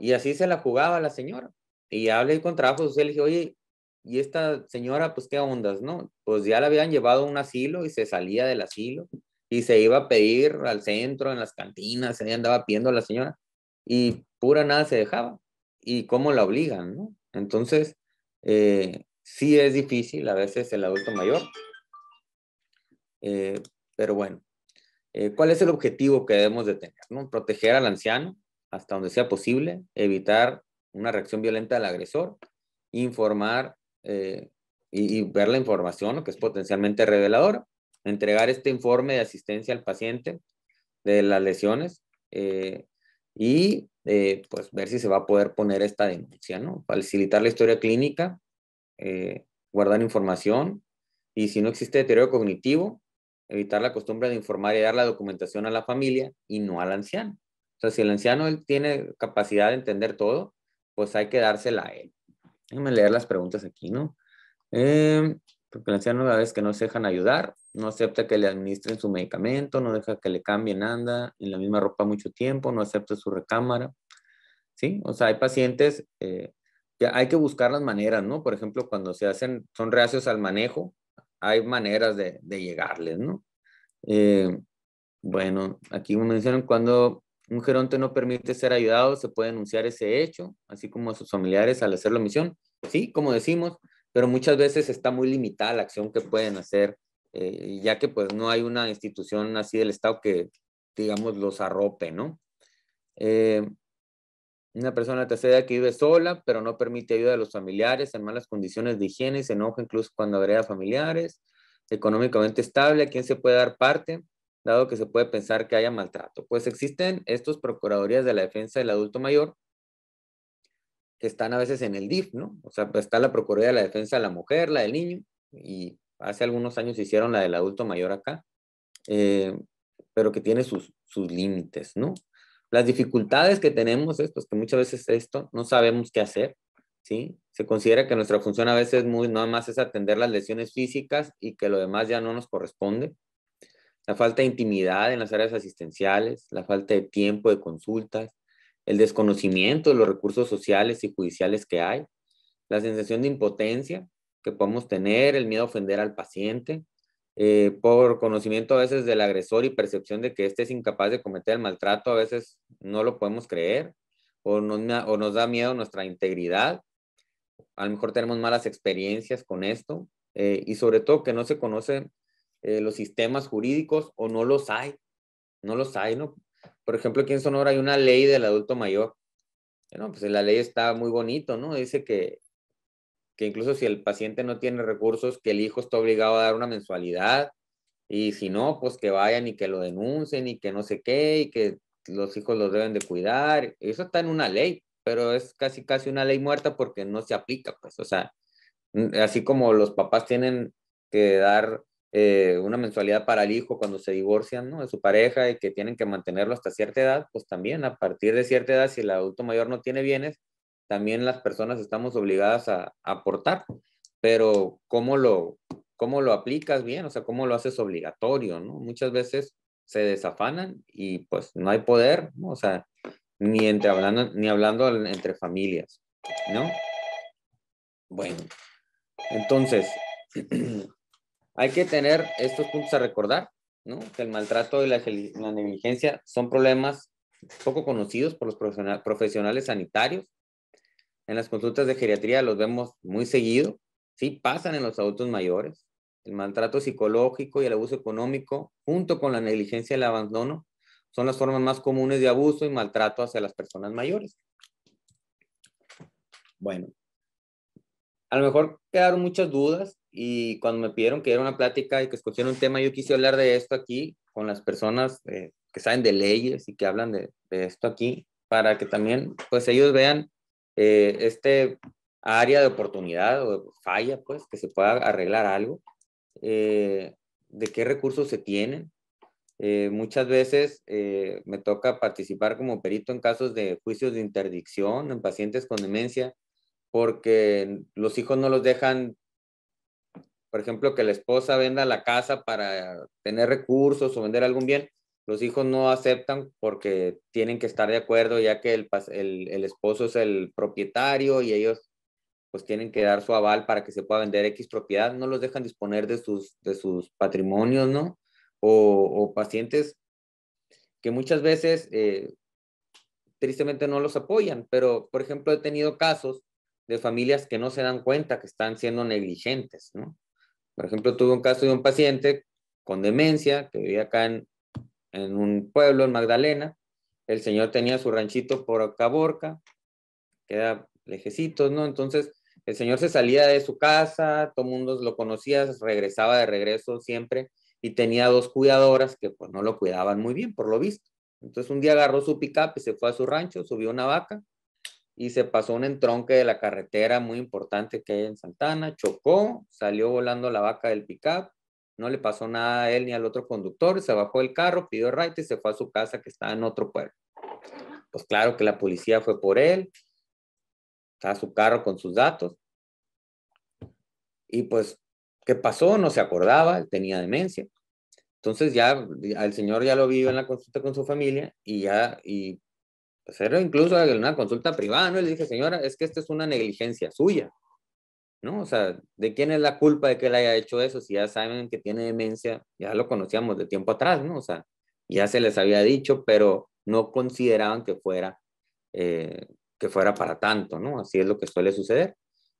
Y así se la jugaba la señora. Y hablé con trabajo social y dije, oye, y esta señora, pues qué ondas, ¿no? Pues ya la habían llevado a un asilo y se salía del asilo y se iba a pedir al centro, en las cantinas, se andaba pidiendo a la señora y pura nada se dejaba. Y cómo la obligan, ¿no? Entonces, eh, sí es difícil a veces el adulto mayor, eh, pero bueno, eh, cuál es el objetivo que debemos de tener, ¿no? Proteger al anciano hasta donde sea posible, evitar una reacción violenta del agresor, informar eh, y, ver la información, lo que es potencialmente reveladora, entregar este informe de asistencia al paciente de las lesiones eh, y pues ver si se va a poder poner esta denuncia, ¿no? Facilitar la historia clínica, guardar información y si no existe deterioro cognitivo, evitar la costumbre de informar y dar la documentación a la familia y no al anciano. O si el anciano él tiene capacidad de entender todo, pues hay que dársela a él. Déjenme leer las preguntas aquí, ¿no? Em, porque el anciano una vez que no se dejan ayudar, no acepta que le administren su medicamento, no deja que le cambien, anda en la misma ropa mucho tiempo, no acepta su recámara. ¿Sí? O sea, hay pacientes, eh, que hay que buscar las maneras, ¿no? Por ejemplo, cuando se hacen, son reacios al manejo, hay maneras de, llegarles, ¿no? Eh, bueno, aquí mencionan cuando un geronte no permite ser ayudado, se puede denunciar ese hecho, así como a sus familiares al hacer la misión. Sí, como decimos, pero muchas veces está muy limitada la acción que pueden hacer, eh, ya que pues no hay una institución así del Estado que, digamos, los arrope, ¿no? Eh, una persona de tercera que vive sola, pero no permite ayuda a los familiares, en malas condiciones de higiene se enoja incluso cuando agrega familiares. Económicamente estable, ¿a quién se puede dar parte? Dado que se puede pensar que haya maltrato. Pues existen estos procuradorías de la defensa del adulto mayor que están a veces en el DIF, ¿no? O sea, pues está la Procuraduría de la Defensa de la Mujer, la del Niño, y hace algunos años hicieron la del adulto mayor acá, eh, pero que tiene sus, sus límites, ¿no? Las dificultades que tenemos es que muchas veces esto no sabemos qué hacer, ¿sí? Se considera que nuestra función a veces muy, nada más es atender las lesiones físicas y que lo demás ya no nos corresponde. La falta de intimidad en las áreas asistenciales, la falta de tiempo de consultas, el desconocimiento de los recursos sociales y judiciales que hay, la sensación de impotencia que podemos tener, el miedo a ofender al paciente, eh, por conocimiento a veces del agresor y percepción de que éste es incapaz de cometer el maltrato, a veces no lo podemos creer o nos, nos da miedo nuestra integridad. A lo mejor tenemos malas experiencias con esto eh, y sobre todo que no se conocen eh, los sistemas jurídicos o no los hay. No los hay, ¿no? Por ejemplo, aquí en Sonora hay una ley del adulto mayor. Bueno, pues la ley está muy bonito, ¿no? Dice que que incluso si el paciente no tiene recursos, que el hijo está obligado a dar una mensualidad y si no, pues que vayan y que lo denuncien y que no sé qué y que los hijos los deben de cuidar. Eso está en una ley, pero es casi casi una ley muerta porque no se aplica, pues, o sea, así como los papás tienen que dar eh, una mensualidad para el hijo cuando se divorcian ¿no? de su pareja y que tienen que mantenerlo hasta cierta edad, pues también a partir de cierta edad, si el adulto mayor no tiene bienes, también las personas estamos obligadas a aportar, pero ¿cómo lo, lo aplicas bien, o sea, cómo lo haces obligatorio, ¿no? Muchas veces se desafanan y pues no hay poder, o sea, ni, entre hablando, ni hablando entre familias, ¿no? Bueno, entonces, <clears throat> hay que tener estos puntos a recordar, ¿no? Que el maltrato y la negligencia son problemas poco conocidos por los profesionales sanitarios, en las consultas de geriatría los vemos muy seguido, sí pasan en los adultos mayores. El maltrato psicológico y el abuso económico, junto con la negligencia y el abandono, son las formas más comunes de abuso y maltrato hacia las personas mayores. Bueno, a lo mejor quedaron muchas dudas y cuando me pidieron que diera una plática y que escogiera un tema, yo quise hablar de esto aquí con las personas eh, que saben de leyes y que hablan de, de esto aquí, para que también pues ellos vean eh, este área de oportunidad o falla, pues, que se pueda arreglar algo, eh, de qué recursos se tienen. Eh, muchas veces me toca participar como perito en casos de juicios de interdicción en pacientes con demencia, porque los hijos no los dejan, por ejemplo, que la esposa venda la casa para tener recursos o vender algún bien, los hijos no aceptan porque tienen que estar de acuerdo ya que el, el, esposo es el propietario y ellos pues tienen que dar su aval para que se pueda vender X propiedad, no los dejan disponer de sus, de sus patrimonios, ¿no? O, pacientes que muchas veces eh, tristemente no los apoyan, pero por ejemplo he tenido casos de familias que no se dan cuenta que están siendo negligentes, ¿no? Por ejemplo, tuve un caso de un paciente con demencia que vivía acá en, en un pueblo en Magdalena. El señor tenía su ranchito por Caborca, queda lejecito, ¿no? Entonces, el señor se salía de su casa, todo el mundo lo conocía, regresaba de regreso siempre y tenía dos cuidadoras que pues no lo cuidaban muy bien, por lo visto. Entonces, un día agarró su pickup y se fue a su rancho, subió una vaca y se pasó un entronque de la carretera muy importante que hay en Santana, chocó, salió volando la vaca del pickup no le pasó nada a él ni al otro conductor, se bajó del carro, pidió right y se fue a su casa que está en otro pueblo. Pues claro que la policía fue por él, está su carro con sus datos. Y pues, ¿qué pasó? No se acordaba, tenía demencia. Entonces ya al señor ya lo vio en la consulta con su familia y ya, y pues era incluso en una consulta privada, ¿no? le dije, señora, es que esta es una negligencia suya. O sea, ¿de quién es la culpa de que él haya hecho eso? Si ya saben que tiene demencia, ya lo conocíamos de tiempo atrás, ¿no? O sea, ya se les había dicho, pero no consideraban que fuera, eh, que fuera para tanto, ¿no? Así es lo que suele suceder.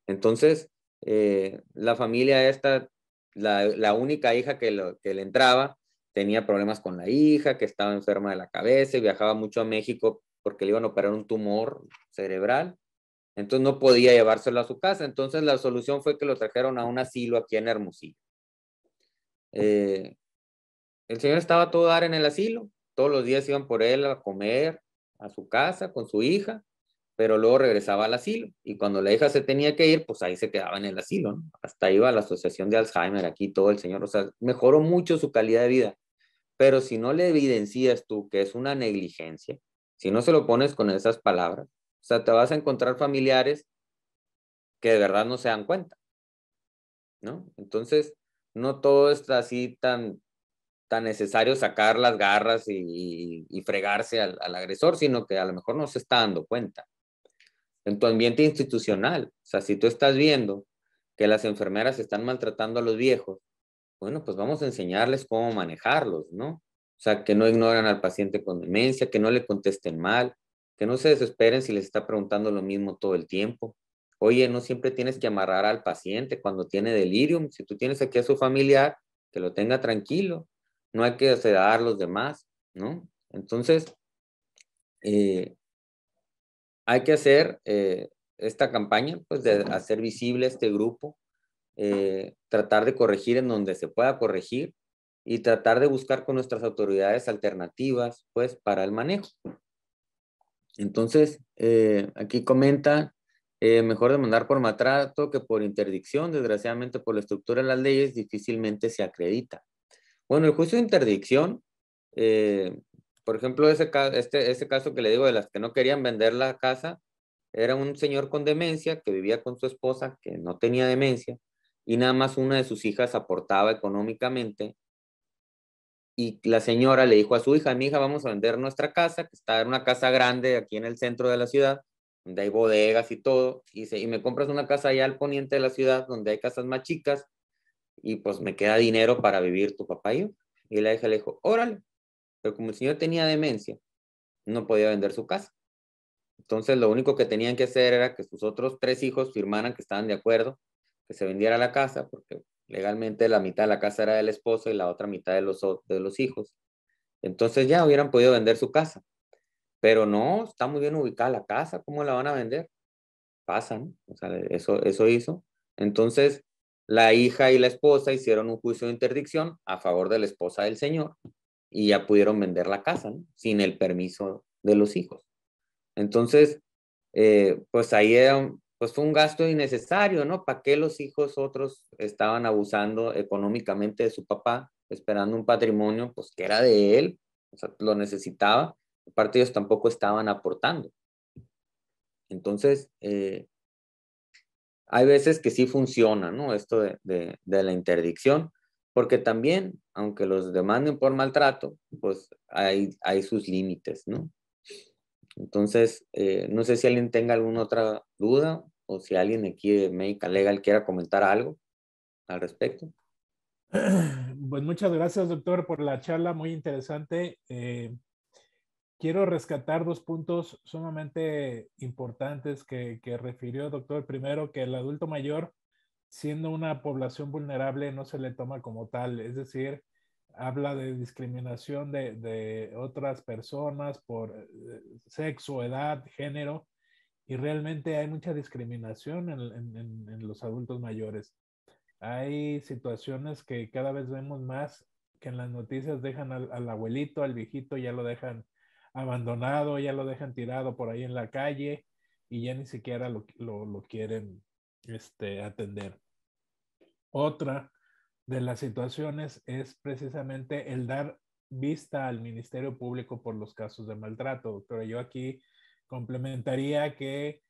Entonces, eh, la familia esta, la, única hija que, que le entraba, tenía problemas con la hija, que estaba enferma de la cabeza y viajaba mucho a México porque le iban a operar un tumor cerebral entonces no podía llevárselo a su casa. Entonces la solución fue que lo trajeron a un asilo aquí en Hermosillo. Eh, el señor estaba a todo dar en el asilo. Todos los días iban por él a comer a su casa con su hija, pero luego regresaba al asilo. Y cuando la hija se tenía que ir, pues ahí se quedaba en el asilo. Hasta iba a la asociación de Alzheimer aquí todo el señor. O sea, mejoró mucho su calidad de vida. Pero si no le evidencias tú que es una negligencia, si no se lo pones con esas palabras, o sea, te vas a encontrar familiares que de verdad no se dan cuenta, ¿no? Entonces, no todo es así tan, tan necesario sacar las garras y, fregarse al, al, agresor, sino que a lo mejor no se está dando cuenta. En tu ambiente institucional, o sea, si tú estás viendo que las enfermeras están maltratando a los viejos, bueno, pues vamos a enseñarles cómo manejarlos, ¿no? O sea, que no ignoran al paciente con demencia, que no le contesten mal, que no se desesperen si les está preguntando lo mismo todo el tiempo. Oye, no siempre tienes que amarrar al paciente cuando tiene delirium. Si tú tienes aquí a su familiar, que lo tenga tranquilo. No hay que sedar a los demás, ¿no? Entonces, eh, hay que hacer eh, esta campaña, pues de hacer visible este grupo, eh, tratar de corregir en donde se pueda corregir y tratar de buscar con nuestras autoridades alternativas, pues, para el manejo. Entonces, eh, aquí comenta, eh, mejor demandar por matrato que por interdicción, desgraciadamente por la estructura de las leyes difícilmente se acredita. Bueno, el juicio de interdicción, eh, por ejemplo, ese, este, ese caso que le digo de las que no querían vender la casa, era un señor con demencia que vivía con su esposa que no tenía demencia y nada más una de sus hijas aportaba económicamente y la señora le dijo a su hija, mi hija, vamos a vender nuestra casa, que está en una casa grande aquí en el centro de la ciudad, donde hay bodegas y todo, y, y me compras una casa allá al poniente de la ciudad, donde hay casas más chicas, y pues me queda dinero para vivir tu papá y yo. Y la hija le dijo, órale, pero como el señor tenía demencia, no podía vender su casa. Entonces lo único que tenían que hacer era que sus otros tres hijos firmaran que estaban de acuerdo, que se vendiera la casa, porque Legalmente la mitad de la casa era del esposo y la otra mitad de los, de los hijos. Entonces ya hubieran podido vender su casa. Pero no, está muy bien ubicada la casa, ¿cómo la van a vender? Pasan, o eso, eso hizo. Entonces, la hija y la esposa hicieron un juicio de interdicción a favor de la esposa del señor y ya pudieron vender la casa ¿no? sin el permiso de los hijos. Entonces, eh, pues ahí era, pues fue un gasto innecesario, ¿no? ¿Para qué los hijos otros estaban abusando económicamente de su papá, esperando un patrimonio, pues que era de él, o sea, lo necesitaba, aparte ellos tampoco estaban aportando. Entonces, eh, hay veces que sí funciona, ¿no? Esto de, de, la interdicción, porque también, aunque los demanden por maltrato, pues hay, hay sus límites, ¿no? Entonces, eh, no sé si alguien tenga alguna otra duda o si alguien aquí de Médica Legal quiera comentar algo al respecto. Pues muchas gracias, doctor, por la charla muy interesante. Eh, quiero rescatar dos puntos sumamente importantes que, que refirió, doctor. Primero, que el adulto mayor, siendo una población vulnerable, no se le toma como tal. Es decir, habla de discriminación de, otras personas por eh, sexo, edad, género, y realmente hay mucha discriminación en, los adultos mayores. Hay situaciones que cada vez vemos más que en las noticias dejan al, abuelito, al viejito, ya lo dejan abandonado, ya lo dejan tirado por ahí en la calle y ya ni siquiera lo, lo quieren este, atender. Otra de las situaciones es precisamente el dar vista al Ministerio Público por los casos de maltrato, pero Yo aquí complementaría que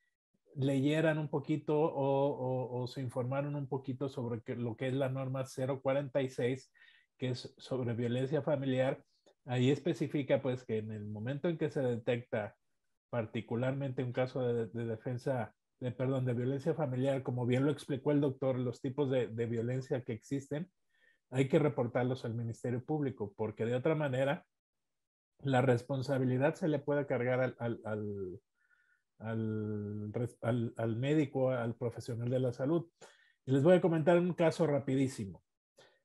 leyeran un poquito o, se informaron un poquito sobre lo que es la norma 046, que es sobre violencia familiar. Ahí especifica pues que en el momento en que se detecta particularmente un caso de, de defensa de, perdón, de violencia familiar, como bien lo explicó el doctor, los tipos de, violencia que existen, hay que reportarlos al Ministerio Público, porque de otra manera, la responsabilidad se le puede cargar al, médico, al profesional de la salud. Y les voy a comentar un caso rapidísimo.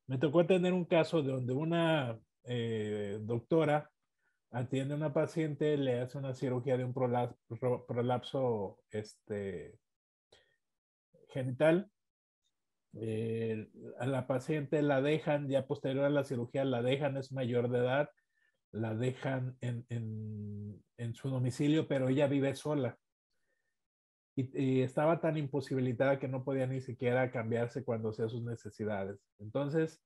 Me tocó tener un caso de donde una eh, doctora atiende a una paciente, le hace una cirugía de un prolapso, este, genital. Eh, a la paciente la dejan, ya posterior a la cirugía la dejan, es mayor de edad, la dejan en, su domicilio, pero ella vive sola. Y, estaba tan imposibilitada que no podía ni siquiera cambiarse cuando hacía sus necesidades. Entonces,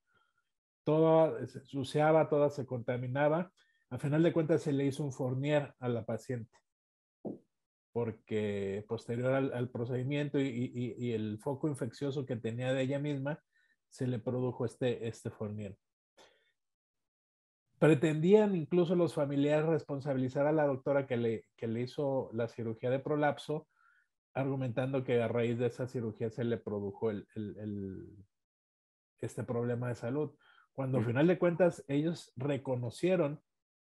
todo se suciaba, toda se contaminaba a final de cuentas se le hizo un fornier a la paciente, porque posterior al, procedimiento y, el foco infeccioso que tenía de ella misma, se le produjo este, este fornier. Pretendían incluso los familiares responsabilizar a la doctora que le, que le hizo la cirugía de prolapso, argumentando que a raíz de esa cirugía se le produjo este problema de salud. Cuando al final de cuentas ellos reconocieron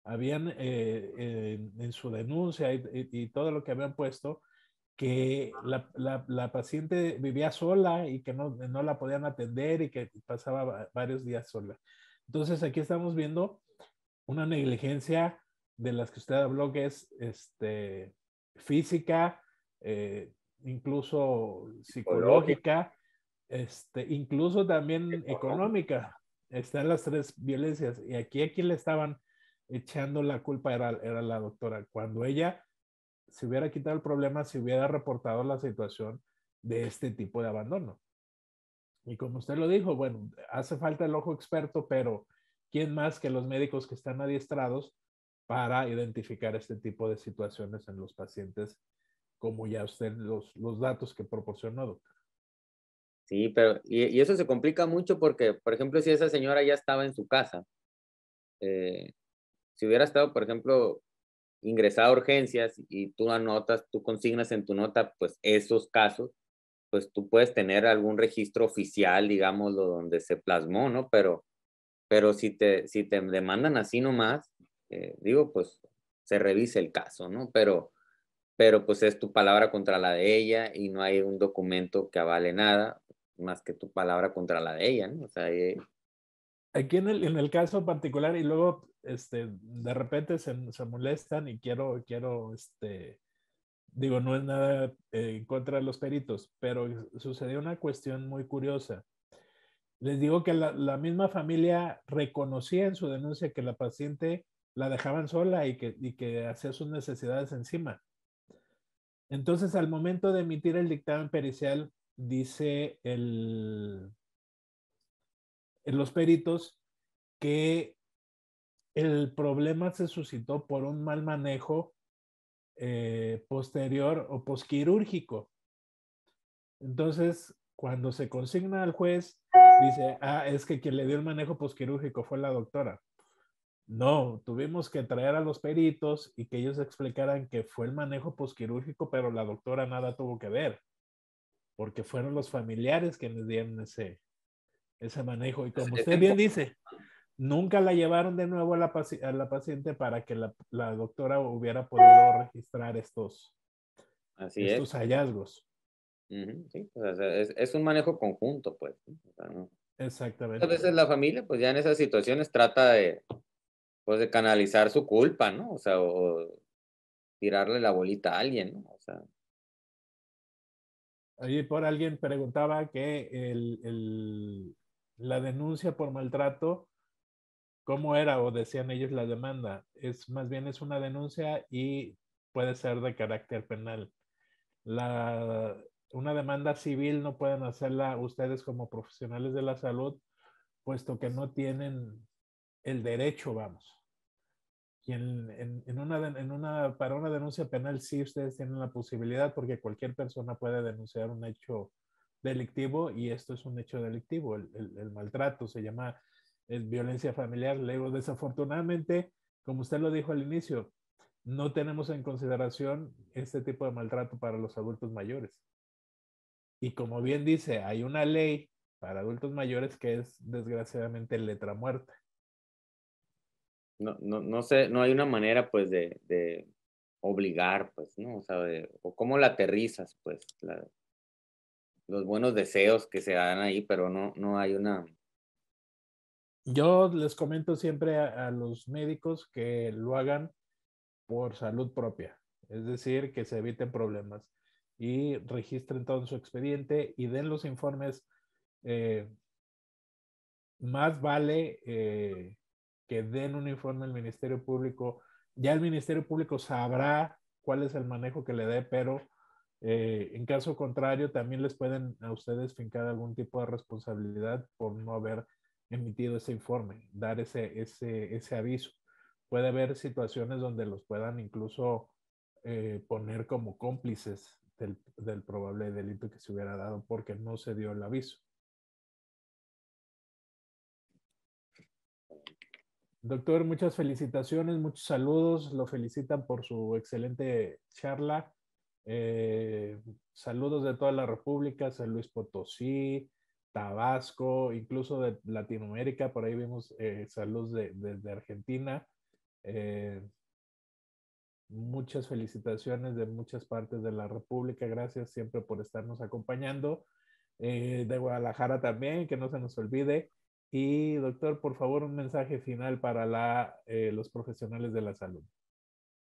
habían eh, eh, en su denuncia y, todo lo que habían puesto, que la, la, paciente vivía sola y que no, no, la podían atender y que pasaba varios días sola. Entonces aquí estamos viendo una negligencia de las que usted habló, que es este, física, eh, incluso psicológica, este, incluso también económica. Están las tres violencias y aquí a quién le estaban echando la culpa era, era la doctora. Cuando ella se hubiera quitado el problema, se hubiera reportado la situación de este tipo de abandono. Y como usted lo dijo, bueno, hace falta el ojo experto, pero ¿quién más que los médicos que están adiestrados para identificar este tipo de situaciones en los pacientes, como ya usted los, los datos que proporcionó, doctor? Sí, pero y, y, eso se complica mucho porque, por ejemplo, si esa señora ya estaba en su casa, eh, si hubiera estado, por ejemplo, ingresado a urgencias y tú anotas, tú consignas en tu nota, pues esos casos, pues tú puedes tener algún registro oficial, digámoslo, donde se plasmó, ¿no? Pero, pero si, te, si te demandan así nomás, eh, digo, pues se revise el caso, ¿no? Pero, pero pues es tu palabra contra la de ella y no hay un documento que avale nada más que tu palabra contra la de ella, ¿no? O sea, eh, Aquí en el, en el caso particular, y luego este, de repente se, se, molestan y quiero, quiero, este, digo, no es nada eh, en contra de los peritos, pero sucedió una cuestión muy curiosa. Les digo que la, la, misma familia reconocía en su denuncia que la paciente la dejaban sola y que, y que hacía sus necesidades encima. Entonces, al momento de emitir el dictamen pericial, dice el, los peritos que el problema se suscitó por un mal manejo eh, posterior o posquirúrgico. Entonces, cuando se consigna al juez, dice, ah, es que quien le dio el manejo posquirúrgico fue la doctora. No, tuvimos que traer a los peritos y que ellos explicaran que fue el manejo posquirúrgico, pero la doctora nada tuvo que ver, porque fueron los familiares quienes dieron ese, ese manejo. Y como usted bien dice, Nunca la llevaron de nuevo a la, paciente para que la, doctora hubiera podido registrar estos, Así hallazgos. es, un manejo conjunto, pues. Exactamente. A veces la familia, pues ya en esas situaciones trata de, pues, de canalizar su culpa, ¿no? O sea, o, tirarle la bolita a alguien, ¿no? O sea. Ahí por alguien preguntaba que la denuncia por maltrato ¿Cómo era o decían ellos la demanda? Es más bien es una denuncia y puede ser de carácter penal. La, una demanda civil no pueden hacerla ustedes como profesionales de la salud, puesto que no tienen el derecho, vamos. Y en, en, una, para una denuncia penal sí ustedes tienen la posibilidad porque cualquier persona puede denunciar un hecho delictivo y esto es un hecho delictivo. el maltrato se llama es violencia familiar. Luego, desafortunadamente, como usted lo dijo al inicio, no tenemos en consideración este tipo de maltrato para los adultos mayores. Y como bien dice, hay una ley para adultos mayores que es desgraciadamente letra muerta. No, no, no sé, no hay una manera pues de, obligar, pues, ¿no? O sea, o cómo la aterrizas, pues, los buenos deseos que se dan ahí, pero no, no hay una, yo les comento siempre a, los médicos que lo hagan por salud propia, es decir, que se eviten problemas y registren todo su expediente y den los informes. Eh, más vale eh, que den un informe al Ministerio Público. Ya el Ministerio Público sabrá cuál es el manejo que le dé, pero eh, en caso contrario también les pueden a ustedes fincar algún tipo de responsabilidad por no haber emitido ese informe, dar ese, ese, ese aviso. Puede haber situaciones donde los puedan incluso eh, poner como cómplices del, del probable delito que se hubiera dado porque no se dio el aviso. Doctor, muchas felicitaciones, muchos saludos. Lo felicitan por su excelente charla. Eh, saludos de toda la República, San Luis Potosí, Tabasco, incluso de Latinoamérica, por ahí vimos eh, saludos desde de, Argentina. Eh, muchas felicitaciones de muchas partes de la República, gracias siempre por estarnos acompañando. Eh, de Guadalajara también, que no se nos olvide. Y doctor, por favor, un mensaje final para la, eh, los profesionales de la salud.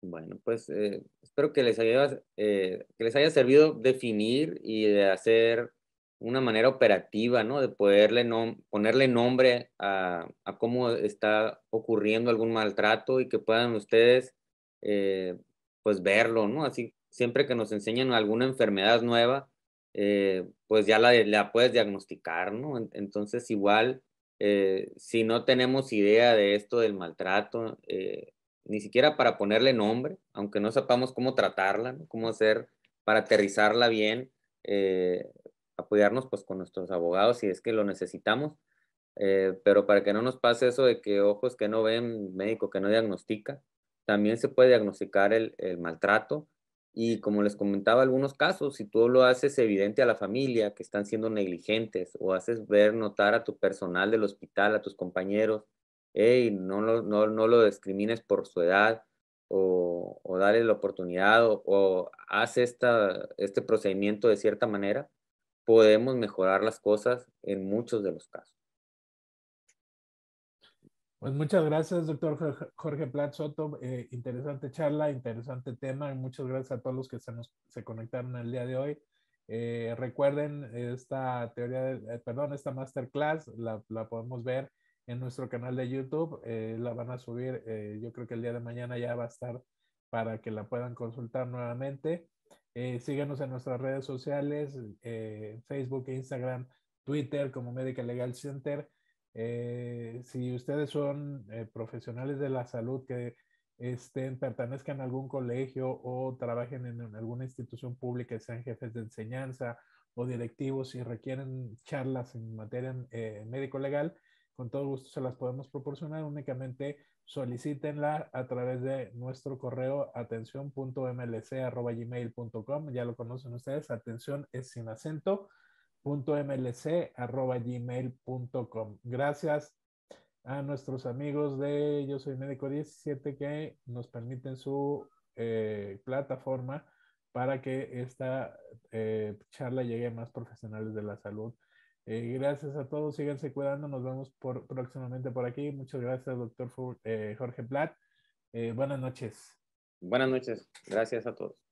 Bueno, pues espero que les, haya, que les haya servido definir y de hacer una manera operativa, ¿no? De poderle ponerle nombre a, cómo está ocurriendo algún maltrato y que puedan ustedes, eh, pues, verlo, ¿no? Así, siempre que nos enseñan alguna enfermedad nueva, eh, pues ya la, puedes diagnosticar, ¿no? Entonces, igual, eh, si no tenemos idea de esto del maltrato, ni siquiera para ponerle nombre, aunque no sepamos cómo tratarla, ¿no? cómo hacer para aterrizarla bien, eh, apoyarnos pues con nuestros abogados si es que lo necesitamos, eh, pero para que no nos pase eso de que ojos que no ven, médico que no diagnostica, también se puede diagnosticar el, maltrato y como les comentaba algunos casos, si tú lo haces evidente a la familia que están siendo negligentes o haces ver notar a tu personal del hospital, a tus compañeros, hey, no lo, no, no lo discrimines por su edad o, o dale la oportunidad o, o esta, este procedimiento de cierta manera, podemos mejorar las cosas en muchos de los casos. Pues muchas gracias, doctor Jorge Plat Soto. Eh, interesante charla, interesante tema y muchas gracias a todos los que se, conectaron el día de hoy. Eh, recuerden esta teoría, eh, perdón, esta masterclass la, podemos ver en nuestro canal de YouTube. la van a subir, yo creo que el día de mañana ya va a estar para que la puedan consultar nuevamente. Eh, síganos en nuestras redes sociales, eh, Facebook, Instagram, Twitter como Medical Legal Center. Eh, si ustedes son profesionales de la salud que estén, pertenezcan a algún colegio o trabajen en, alguna institución pública, sean jefes de enseñanza o directivos y requieren charlas en materia médico-legal, con todo gusto se las podemos proporcionar, únicamente solicítenla a través de nuestro correo atención.mlc.gmail.com, ya lo conocen ustedes, atención es sin acento, Gracias a nuestros amigos de Yo Soy Médico 17 que nos permiten su eh, plataforma para que esta eh, charla llegue a más profesionales de la salud eh, gracias a todos, síganse cuidando, nos vemos por, próximamente por aquí. Muchas gracias, doctor eh, Jorge Platt. Eh, buenas noches. Buenas noches, gracias a todos.